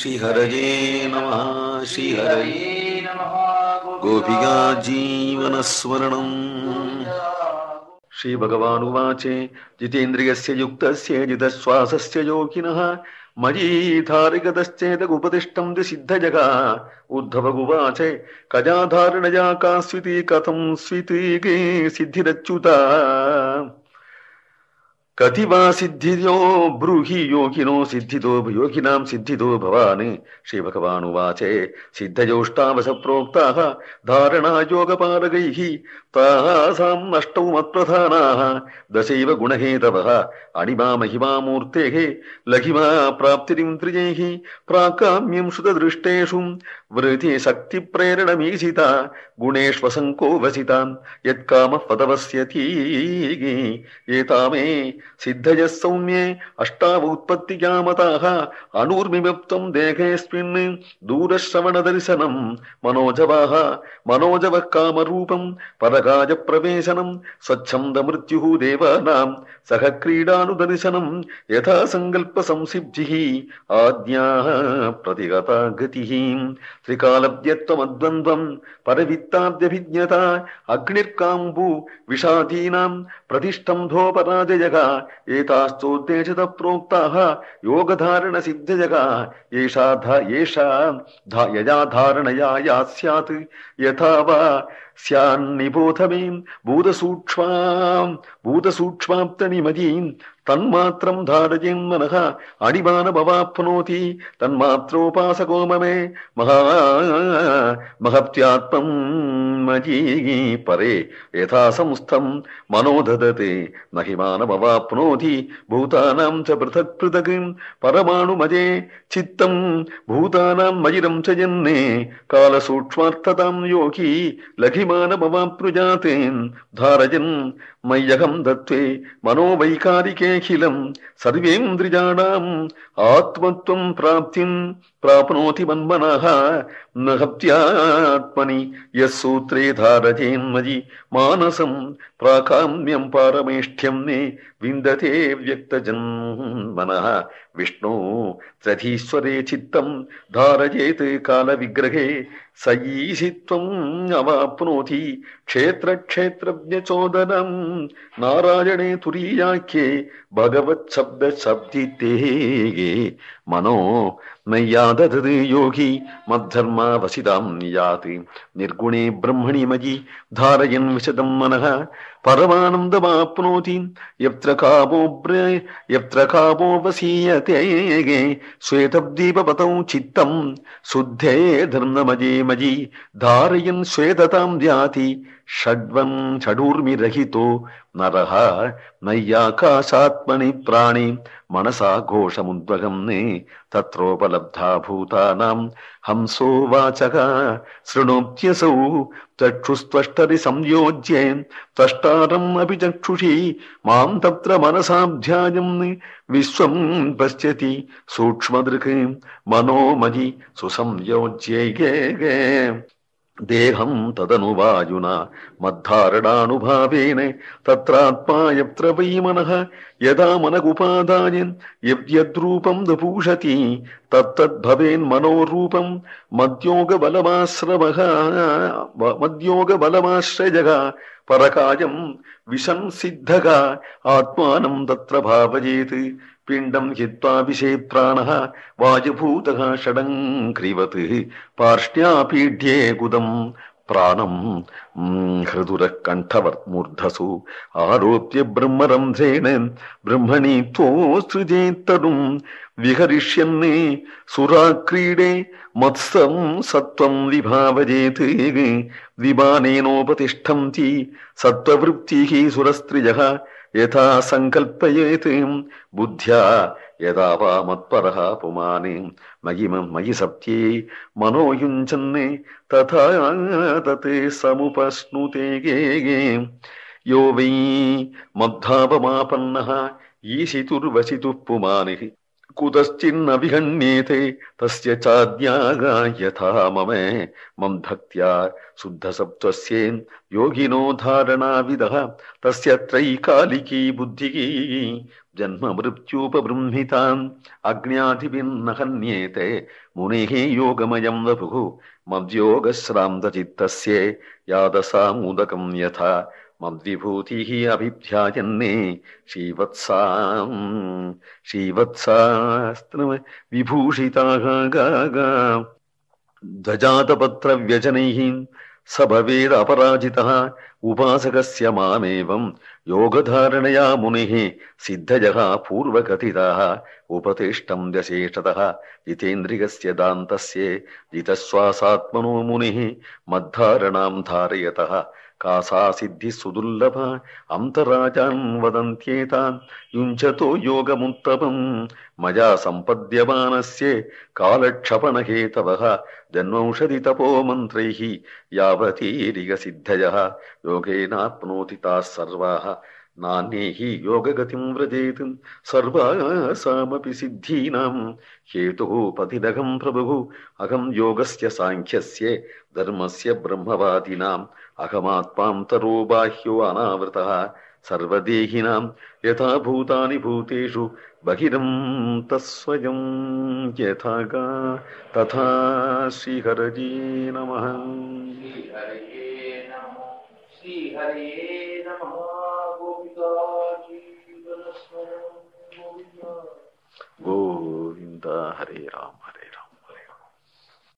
श्रीहरजे श्रीहरीवनस्मरणम् श्रीभगवानुवाचे जितेन्द्रियस्य युक्तस्य जितश्वासस्य योगिनः मयि धारिगतश्चेतगुपदिष्टम् सिद्धजगा उद्धव उवाचे कजाधारिणया का स्विति कथम् स्विति सिद्धिरच्युता கதிவா சித்தியோ ப்ரூஹி யோகினோ சித்திதோ யோகினாம் சித்திதோ பவான் ஸ்ரீ பகவான் உவாச்சே சித்தயோஷ்டாவச புரோக்தாக தாரணா யோக பாலகைஹி தாசாம் நஷ்டௌ மத்பிரதானாக தசைவ குணஹேதவ அணிமா மகிமா மூர்த்தேகே லகிமா பிராப்திரிம் திரியேகி பிராக்காமியம் ஸ்ருததிருஷ்டேஷும் वृति शक्ति प्रेरणमीशिता गुणेष्वसङ्को वसिताम् यत्कामः पदवस्यती एतामे सिद्धयः सौम्ये अष्टावोत्पत्तिकामताः अनूर्मिवप्तम् देहेऽस्मिन् दूरश्रवणदर्शनम् मनोजवाः मनोजवः कामरूपम् पदकाजप्रवेशनम् स्वच्छन्दमृत्युः देवानाम् सह क्रीडानुदर्शनम् यथा सङ्कल्पसंसिद्धिः आज्ञाः प्रतिगता गतिः त्रिकालव्यत्वमद्वन्द्वम् परवित्ताद्यभिज्ञता अग्निर्काम्बु विषादीनाम् प्रतिष्टम्भोपराजयगा एताश्चोदेषित प्रोक्ताः योगधारणसिद्धयगा एषा एषा यया धारणया या स्यात् यथा वा சியான்னிபோதமேன் பூதசூக்ஷ்மாம் பூதசூக்ஷ்மாப்தனிமதீன் தன்மாத்திரம் தாரஜேன் மனக அடிமான பவாப்னோதி தன்மாத்திரோபாசகோ மமே மகா மகப்தியாத்மம் மஜீகி பரே யதா சம்ஸ்தம் மனோதததே நகிமானமவாப்னோதி பூதானாம் ச பிருதக் பிருதக் பரமாணுமஜே சித்தம் பூதானாம் மஜிரம் ச ஜன்னே காலசூக்ஷ்மார்த்ததாம் யோகி லகிம ధీమానమవాప్నుజాతేన్ ధారయన్ மய்யகம் தத்வே மனோவைகாரிகேகிலம் சர்வேந்திரியாணாம் ஆத்மத்வம் பிராப்திம் பிராப்னோதி மன்மனஹ நகப்தியாத்மனி எஸ் சூத்ரே தாரஜேன்மதி மானசம் பிராகாமியம் பாரமேஷ்டியம் நே விந்ததே வியக்தஜன்மனஹ விஷ்ணு திரதீஸ்வரே சித்தம் தாரஜேத் கால விக்கிரகே சயீசித்வம் அவாப்னோதி ക്ഷേത്രക്ഷേത്രജ്ഞചോദനം നാരായണേ തുരീയാഖ്യേ ഭഗവത് ശബ്ദ ശബ്ദിത്തേ മനോ നയ്യാതത് യോഗി മദ്ധർമ്മ വസിതാം നിയാത് നിർഗുണേ ബ്രഹ്മണി മയി ധാരയൻ വിശദം മനഃ പരമാനന്ദമാപ്നോതി യത്ര കാമോ യത്ര കാമോ വസീയത്തെ ശ്വേതദ്വീപതൗ ചിത്തം ശുദ്ധേ ധർമ്മമജേ മയി ധാരയൻ ശ്വേതതാം ദ്യാതി षड्वन् षडूर्मिरहितो नरः नय्याकाशात्मनि प्राणि मनसा घोषमुद्वगम्ने तत्रोपलब्धा भूतानाम् हंसो वाचः शृणोत्यसौ चक्षुस्त्वष्टरि संयोज्ये त्वष्टारम् अपि चक्षुषि माम् तत्र मनसाभ्यायम् विश्वम् पश्यति सूक्ष्मदृक् मनोमहि सुसंयोज्ये ദേഹം തദനുവായുന മദ്ധാരണാനുഭാവേന തത്രാത്മാ യത്ര വൈ മനഃ യഥാ മനകുപാദായൻ യദ്യദ്രൂപം ദപൂഷതി തത്തദ്ഭവേൻ മനോരൂപം മദ്യോഗബലമാശ്രവ മദ്യോഗബലമാശ്രയക പരകായം വിശംസിദ്ധക ആത്മാനം തത്ര ഭാവയേത് പിണ്ടം ഹിത്വാഭിഷേപ്രാണ വാജുഭൂത ഷടംഘ്രിവത് പാർഷ്ട്യാപീഠ്യേ കുതം പ്രാണം ഹൃദുര കണ്ഠവർമൂർധസു ആരോപ്യ ബ്രഹ്മരംധ്രേണ ബ്രഹ്മണി ത്വോസ്തുജേത്തടും വിഹരിഷ്യന്നേ സുരാക്രീഡേ മത്സം സത്വം വിഭാവജേത് വിമാനേനോപതിഷ്ഠം തീ സത്വവൃത്തി സുരസ്ത്രിജ यथा सङ्कल्पयेत् बुद्ध्या यदा वा मत्परः पुमानि मयि मयि सत्यै मनोयुञ्जन् तथा तत् समुपश्नुते यो वै मद्धावमापन्नः ईशितुर्वसितुः पुमानिः कुतश्चिन्न विहण्येते तस्य चाज्ञागा यथा मम मम भक्त्या शुद्धसत्त्वस्येन् योगिनो धारणाविदः तस्य त्रैकालिकी बुद्धिः जन्म मृत्युपबृंहिताम् अग्न्याधिभिन्न हन्येते मुनेः योगमयम् वपुः मद्योगश्रान्तचित्तस्य यादसामुदकम् यथा मद्विभूतिः अभिध्यायन्ने श्रीवत्साम् श्रीवत्साभूषिता जातपत्रव्यजनैः स भवेदपराजितः उपासकस्य मामेवम् योगधारणया मुनिः सिद्धयः पूर्वकथिताः उपतिष्टम् व्यशेषतः जितेन्द्रियस्य दान्तस्य जितश्वासात्मनो मुनिः मद्धारणाम् धारयतः कासा सिद्धि सुदुर्लभ अन्तराजान् वदन्त्येतान् युञ्जतो योगमुत्तमम् मया सम्पद्यमानस्य कालक्षपणहेतवः जन्मौषधितपोमन्त्रैः यावतीरिगसिद्धयः योगेनाप्नोति ताः सर्वाः ान्ये हि योगगतिम् व्रजेतुम् सर्वासामपि सिद्धीनाम् हेतुः पतिदघं प्रभुः अहम् योगस्य साङ्ख्यस्य धर्मस्य ब्रह्मवादिनाम् अहमात्मान्तरो बाह्यो अनावृतः सर्वदेहिनां यथा भूतानि भूतेषु बहिरम् तत् स्वयम् यथा तथा श्रीहरजे नमः श्री हरे नमः गोविंदा जीवन स्मरण गोविंदा हरे राम